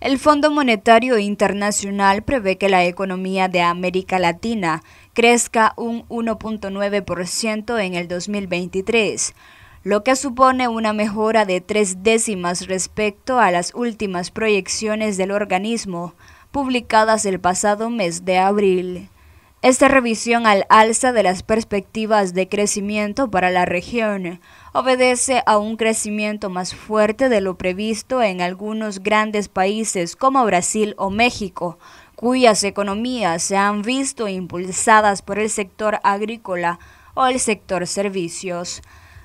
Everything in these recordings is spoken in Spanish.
El Fondo Monetario Internacional prevé que la economía de América Latina crezca un 1.9% en el 2023, lo que supone una mejora de tres décimas respecto a las últimas proyecciones del organismo, publicadas el pasado mes de abril. Esta revisión al alza de las perspectivas de crecimiento para la región obedece a un crecimiento más fuerte de lo previsto en algunos grandes países como Brasil o México, cuyas economías se han visto impulsadas por el sector agrícola o el sector servicios.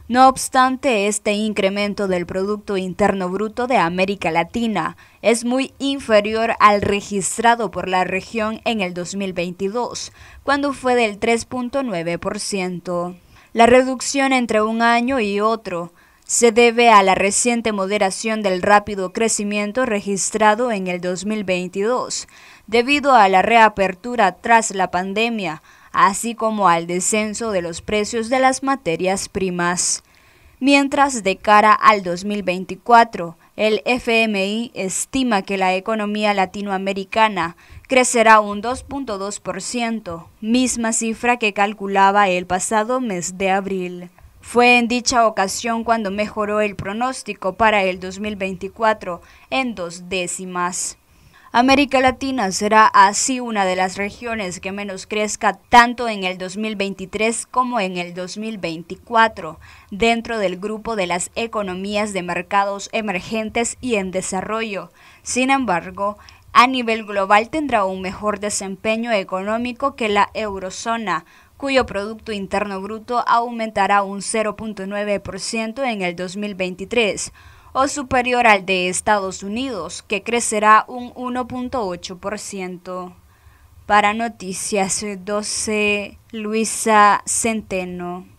No obstante, este incremento del Producto Interno Bruto de América Latina es muy inferior al registrado por la región en el 2022, cuando fue del 3.9%. La reducción entre un año y otro se debe a la reciente moderación del rápido crecimiento registrado en el 2022, debido a la reapertura tras la pandemia, así como al descenso de los precios de las materias primas. Mientras, de cara al 2024, el FMI estima que la economía latinoamericana crecerá un 2.2%, misma cifra que calculaba el pasado mes de abril. Fue en dicha ocasión cuando mejoró el pronóstico para el 2024 en dos décimas. América Latina será así una de las regiones que menos crezca tanto en el 2023 como en el 2024, dentro del grupo de las economías de mercados emergentes y en desarrollo. Sin embargo, a nivel global tendrá un mejor desempeño económico que la eurozona, cuyo Producto Interno Bruto aumentará un 0.9% en el 2023 o superior al de Estados Unidos, que crecerá un 1.8%. Para Noticias 12, Luisa Centeno.